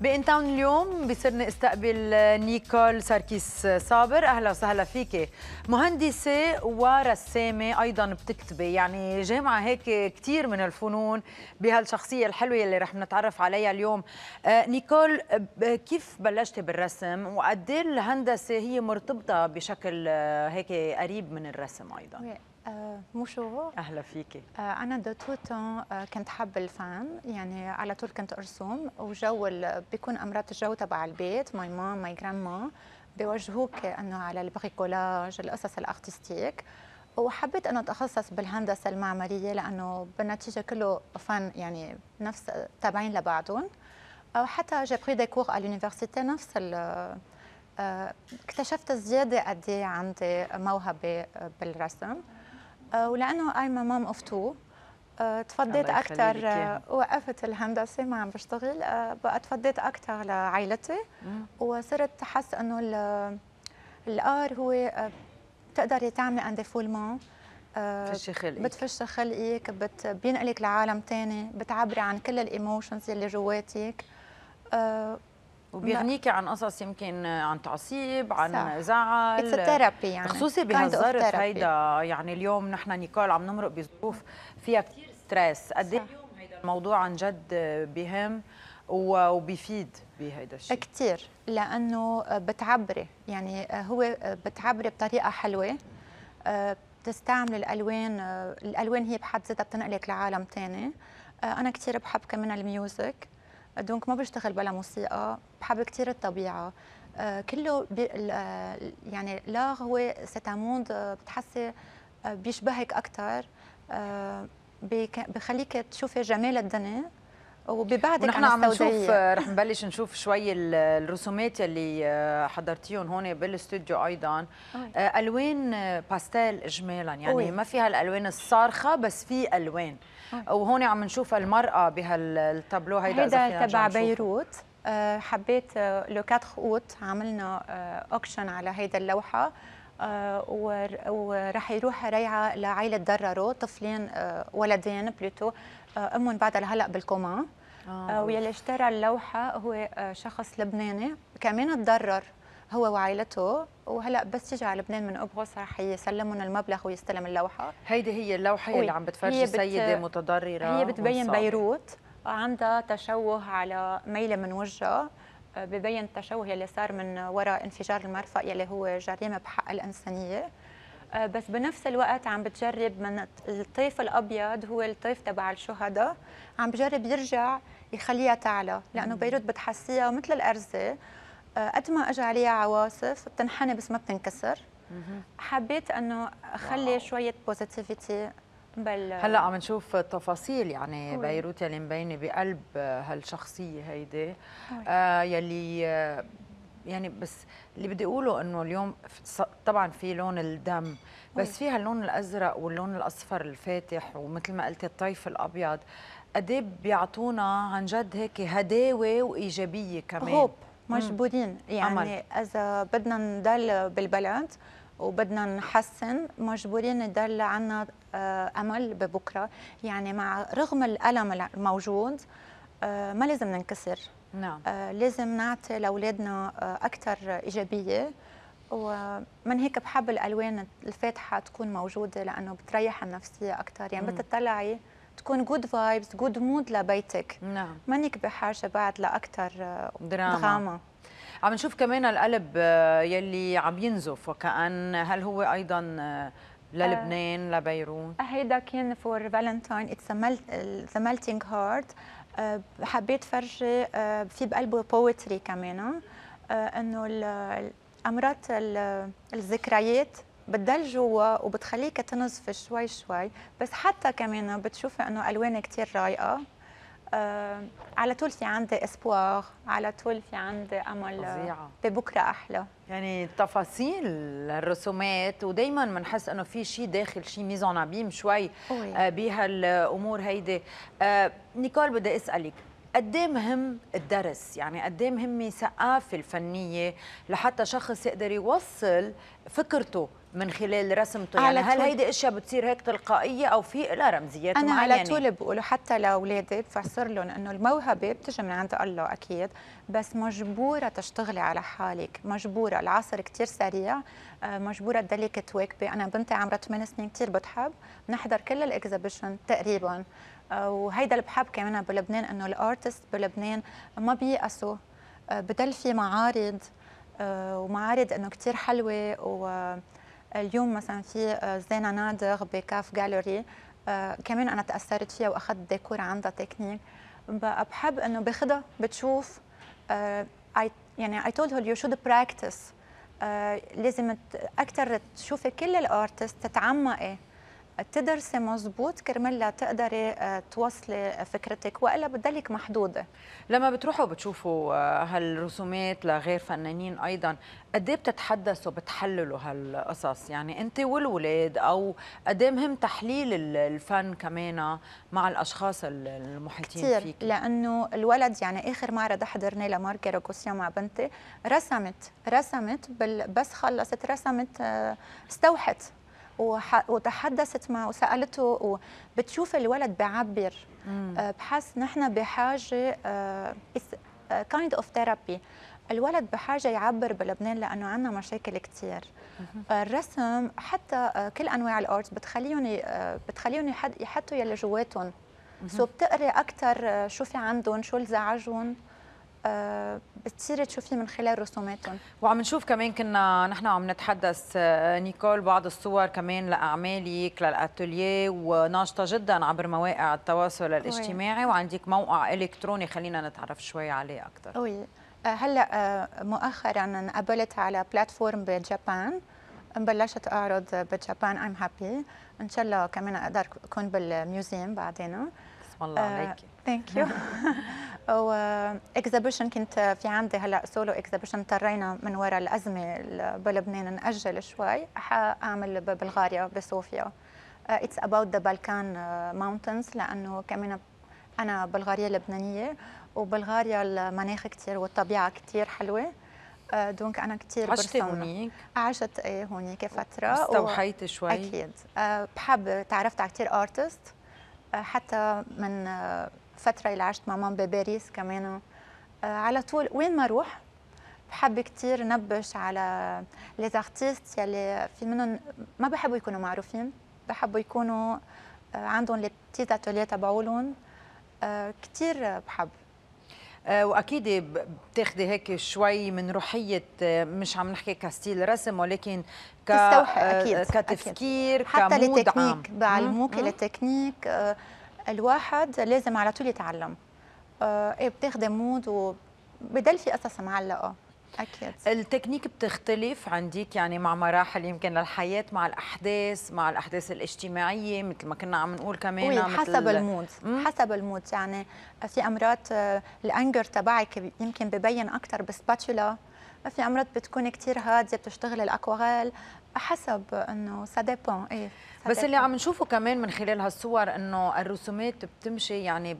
بإن تاون اليوم بصير استقبل نيكول ساركيس صابر أهلا وسهلا فيك مهندسة ورسامة أيضا بتكتبي يعني جامعة هيك كثير من الفنون بهالشخصية الحلوة اللي رح نتعرف عليها اليوم آه، نيكول كيف بلشتي بالرسم وقد إيه الهندسة هي مرتبطة بشكل آه، هيك قريب من الرسم أيضا بونجور آه، اهلا فيكي آه، انا دو تو آه، كنت حابه الفن يعني على طول كنت ارسم وجو بيكون امرات الجو تبع البيت ماي مام ماي جراندما بيوجهوك انه على البريكولاج القصص الارتستيك وحبيت انه اتخصص بالهندسه المعماريه لانه بالنتيجه كله فن يعني نفس تابعين لبعضهم حتى جي بري دي كور على اليونيفرسيتي نفس اكتشفت زياده قد ايه عندي موهبه بالرسم آه، ولانه ايما مام اوف تو تفضيت اكثر آه، وقفت الهندسه ما عم بشتغل آه، بقى تفضيت اكثر لعائلتي وصرت حس انه الار هو بتقدري تعملي ان ديفولمون بتفشي خلقك بتفشي خلقك بينقلك لعالم ثاني بتعبري عن كل الايموشنز اللي جواتك وبيغنيكي عن قصص يمكن عن تعصيب عن صح. زعل ثيرابي يعني خصوصي بهالظرف هيدا يعني اليوم نحن نيكول عم نمرق بظروف فيها كثير ستريس قد ايه اليوم هيدا الموضوع عن جد بهم وبيفيد بهيدا الشيء كثير لانه بتعبري يعني هو بتعبري بطريقه حلوه بتستعمل الالوان الالوان هي بحد ذاتها بتنقلك لعالم ثاني انا كثير بحب كمان الميوزك دونك ما بشتغل بلا موسيقى بحب كثير الطبيعه آه، كله بي آه، يعني لا هو سيت موند آه، بتحسي بيشبهك اكثر بخليك تشوفي جمال الدنيا وببعد نحن عم نشوف آه، رح نبلش نشوف شوي الرسومات اللي آه، حضرتيهم هون بالاستوديو ايضا أوي. آه، الوان باستيل اجمالا يعني أوي. ما فيها الالوان الصارخه بس في الوان أوي. وهون عم نشوف المراه بهالتابلو هيدا هيدا تبع بيروت حبيت لو 4 اوت عملنا اوكشن على هيدا اللوحه وراح يروح ريعه لعائله دررو طفلين ولدين بلوتو امهم بعدها لهلا بالكوما آه. آه، ويلي اشترى اللوحه هو آه، شخص لبناني كمان تضرر هو وعائلته وهلا بس تجي على لبنان من قبرص رح يسلمهم المبلغ ويستلم اللوحه هيدي هي اللوحه اللي عم بتفرجي بت... سيده متضرره هي بتبين بيروت عندها تشوه على ميله من وجهها آه، ببين التشوه يلي صار من وراء انفجار المرفأ يلي هو جريمه بحق الانسانيه آه، بس بنفس الوقت عم بتجرب من الطيف الابيض هو الطيف تبع الشهداء عم بجرب يرجع يخليها تعلى لانه بيروت بتحسيها مثل الارزه آه، قد ما اجى عليها عواصف بتنحني بس ما بتنكسر حبيت انه اخلي واو. شويه بوزيتيفيتي بل هلا عم نشوف تفاصيل يعني بيروت يلي مبينه بقلب هالشخصيه هيدي آه يلي يعني بس اللي بدي اقوله انه اليوم طبعا في لون الدم بس في هاللون الازرق واللون الاصفر الفاتح ومثل ما قلتي الطيف الابيض قد إيه بيعطونا عن جد هيك هداوه وايجابيه كمان هوب مجبورين يعني اذا بدنا نضل بالبلد وبدنا نحسن مجبورين نضل عنا آه، امل ببكره يعني مع رغم الالم الموجود آه، ما لازم ننكسر نعم آه، لازم نعطي لاولادنا آه، اكثر ايجابيه ومن هيك بحب الالوان الفاتحه تكون موجوده لانه بتريح النفسيه اكثر يعني بتطلعي تكون جود فايبس جود مود لبيتك نعم منك بحاجه بعد لاكثر آه، دراما, دراما. عم نشوف كمان القلب يلي عم ينزف وكأن هل هو ايضا للبنان لبيروت هيدا كان فور فالنتاين اتس ذا ميلتينج هارت آه، حبيت فرجي آه، في بقلبه بويتري كمان آه، انه امرات الذكريات بتضل جوا وبتخليك تنزف شوي شوي بس حتى كمان بتشوفي انه الوان كثير رايقه آه، على طول في عندي اسبوار على طول في عندي امل آه، ببكره احلى يعني تفاصيل الرسومات ودائما بنحس انه في شيء داخل شيء ميزون ابيم شوي آه، بهالامور هيدي نيكول بدي اسالك قد إيه مهم الدرس يعني قد إيه مهمه الثقافه الفنيه لحتى شخص يقدر يوصل فكرته من خلال رسمته يعني هل هيدي اشياء بتصير هيك تلقائيه او في لها رمزيات معينه؟ انا معيني. على طول بقوله حتى لاولادي بفسر لهم انه الموهبه بتجي من عند الله اكيد بس مجبوره تشتغلي على حالك مجبوره العصر كثير سريع آه، مجبوره تضلك تواكبي انا بنتي عمرها 8 سنين كثير بتحب بنحضر كل الاكزبيشن تقريبا آه، وهيدا اللي بحب كمان بلبنان انه الارتست بلبنان ما بييأسوا آه، بضل في معارض ومعارض انه كثير حلوه و اليوم مثلا في آه، زينه نادر بكاف جاليري آه، كمان انا تاثرت فيها واخذت ديكور عندها تكنيك بحب انه باخذها بتشوف آه، يعني اي تولد هير يو شود براكتس لازم اكثر تشوفي كل الارتست تتعمقي إيه. تدرسي مزبوط كرمال تقدري آه، توصلي فكرتك والا بتضلك محدوده لما بتروحوا بتشوفوا آه، هالرسومات لغير فنانين ايضا قد ايه بتتحدثوا بتحللوا هالقصص يعني انت والولاد او قد إيه مهم تحليل الفن كمان مع الاشخاص المحيطين كتير فيك لانه الولد يعني اخر معرض حضرناه لماركي روكوسيا مع بنتي رسمت رسمت بس خلصت رسمت آه، استوحت وتحدثت معه وسالته بتشوف الولد بعبر آه، بحس نحن بحاجه كايند اوف ثيرابي الولد بحاجة يعبر بلبنان لأنه عندنا مشاكل كثير الرسم حتى آه، كل أنواع الأرت بتخليهم آه، بتخليهم يحطوا يلي جواتهم سو بتقري أكثر شو في عندهم شو اللي زعجهم بتصيري تشوفيه من خلال رسوماتهم وعم نشوف كمان كنا نحن عم نتحدث آه، نيكول بعض الصور كمان لاعمالك للاتوليه وناشطه جدا عبر مواقع التواصل الاجتماعي أوي. وعندك موقع الكتروني خلينا نتعرف شوي عليه اكثر أوي. آه، هلا آه، مؤخرا انقبلت على بلاتفورم بجابان بلشت اعرض بجابان ام هابي ان شاء الله كمان اقدر اكون بالميوزيم بعدين بسم الله عليكي ثانك يو اكزيبيشن كنت في عندي هلا سولو اكزبيشن اضطرينا من وراء الازمه بلبنان ناجل شوي حاعمل ببلغاريا بصوفيا اتس اباوت ذا بالكان ماونتنز لانه كمان انا بلغاريا لبنانيه وبلغاريا المناخ كثير والطبيعه كثير حلوه دونك uh, انا كثير عشت هونيك عشت ايه هونيك فتره استوحيت و... شوي اكيد uh, بحب تعرفت على كثير ارتست uh, حتى من الفتره اللي عشت مع ماما بباريس كمان آه، على طول وين ما اروح بحب كثير نبش على لي زارتيست يلي في منهم ما بحبوا يكونوا معروفين بحبوا يكونوا آه، عندهم لي بتيت اتوليه تبعولهم آه، كثير بحب واكيد بتاخذي هيك شوي من روحيه مش عم نحكي كستيل رسم ولكن ك أكيد. كتفكير أكيد. حتى التكنيك بعلموك التكنيك الواحد لازم على طول يتعلم آه، ايه بتاخدي مود وبضل في قصص معلقه اكيد التكنيك بتختلف عندك يعني مع مراحل يمكن للحياه مع الاحداث مع الاحداث الاجتماعيه مثل ما كنا عم نقول كمان حسب المود حسب المود يعني في امراض آه، الانجر تبعك يمكن ببين اكثر بسباتولا في عمرات بتكون كثير هاديه بتشتغل الاكواريل حسب انه سا ديبون ايه بس اللي عم نشوفه كمان من خلال هالصور انه الرسومات بتمشي يعني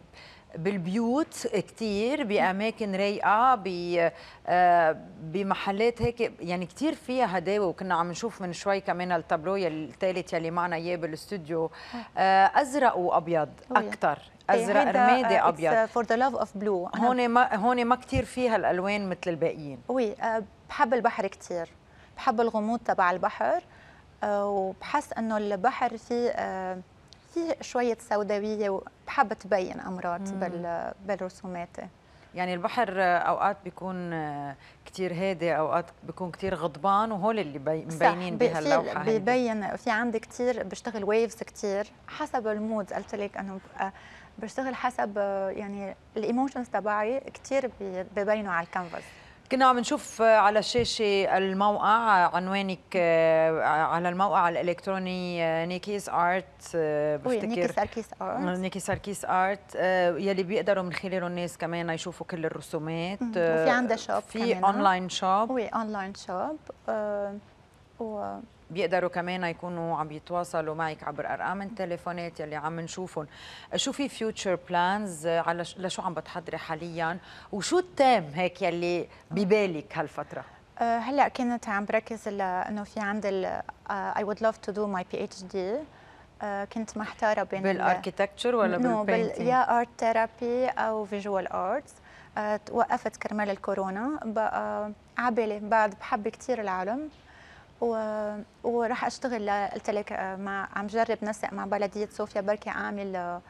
بالبيوت كثير باماكن رايقه آه، بمحلات هيك يعني كثير فيها هداوه وكنا عم نشوف من شوي كمان التابلو الثالث يلي معنا اياه بالاستوديو أه. آه، ازرق وابيض اكثر ازرق رمادي آه، ابيض فور ذا لاف اوف بلو هون ما هون ما كثير فيها الالوان مثل الباقيين وي آه، بحب البحر كثير بحب الغموض تبع البحر آه، وبحس انه البحر فيه فيه شويه سوداويه وبحب تبين امرات بالرسومات يعني البحر اوقات بيكون كثير هادي اوقات بيكون كثير غضبان وهول اللي مبينين بهاللوحه ببين في عندي كثير بشتغل ويفز كثير حسب المود قلت لك انه بشتغل حسب يعني الايموشنز تبعي كثير ببينوا على الكانفاس كنا عم نشوف آه، على الشاشة الموقع آه، عنوانك آه، على الموقع الإلكتروني نيكيز أرت بفتكر نيكي ساركيس أرت نيكي ساركيس أرت يلي بيقدروا من خلاله الناس كمان يشوفوا كل الرسومات وفي عندها شوب في أونلاين شوب وي أونلاين شوب و بيقدروا كمان يكونوا عم يتواصلوا معك عبر ارقام التليفونات يلي عم نشوفهم شو في فيوتشر بلانز على لشو عم بتحضري حاليا وشو التام هيك يلي ببالك هالفتره أه، هلا كنت عم بركز لانه في عندي اي وود لاف تو دو ماي بي اتش دي كنت محتاره بين بالاركيتكتشر ولا بال بال يا ارت ثيرابي او فيجوال ارتس أه، توقفت كرمال الكورونا بقى آه، عبالي بعد بحب كثير العالم و... وراح اشتغل قلت لك مع عم جرب نسق مع بلديه صوفيا بركي عامل آه،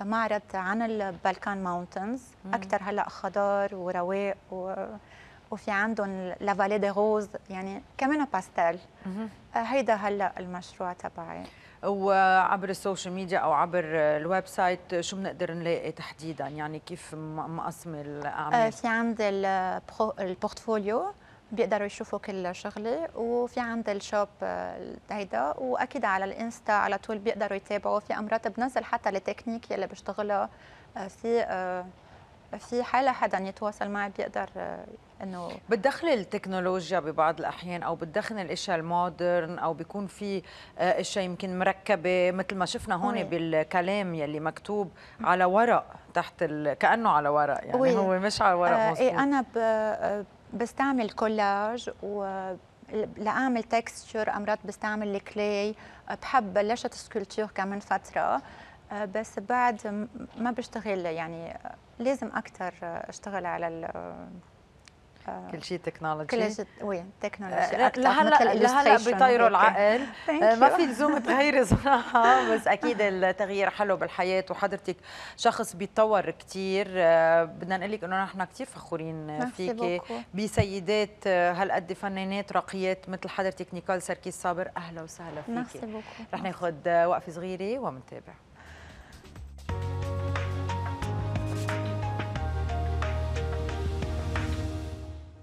معرض عن البلكان ماونتنز اكثر هلا خضار ورواق و... وفي عندهم لافالي دي غوز يعني كمان باستيل آه، هيدا هلا المشروع تبعي وعبر السوشيال ميديا او عبر الويب سايت شو بنقدر نلاقي تحديدا يعني كيف مقسم الاعمال آه، في عندي البورتفوليو بيقدروا يشوفوا كل شغلي وفي عند الشوب آه، هيدا واكيد على الانستا على طول بيقدروا يتابعوا في امرات بنزل حتى التكنيك يلي بشتغلها آه، في آه، في حالة حدا يتواصل معي بيقدر انه بتدخل التكنولوجيا ببعض الاحيان او بتدخل الاشياء المودرن او بيكون في اشياء يمكن مركبه مثل ما شفنا هون وي. بالكلام يلي مكتوب على ورق تحت ال... كانه على ورق يعني وي. هو مش على ورق إيه، مظبوط ايه انا ب... بستعمل كولاج و لاعمل تكستشر امرات بستعمل الكلي بحب بلشت سكولتور كمان فتره بس بعد ما بشتغل يعني لازم اكثر اشتغل على آه، كل شيء تكنولوجي كل شيء وي تكنولوجي لهلا لهلا بيطيروا العقل آه، ما في لزوم تغيري صراحه بس اكيد التغيير حلو بالحياه وحضرتك شخص بيتطور كثير آه، بدنا نقول لك انه نحن كثير فخورين فيكي بسيدات هالقد فنانات راقيات مثل حضرتك نيكول سركيس صابر اهلا وسهلا فيكي رح ناخذ وقفه صغيره ومنتابع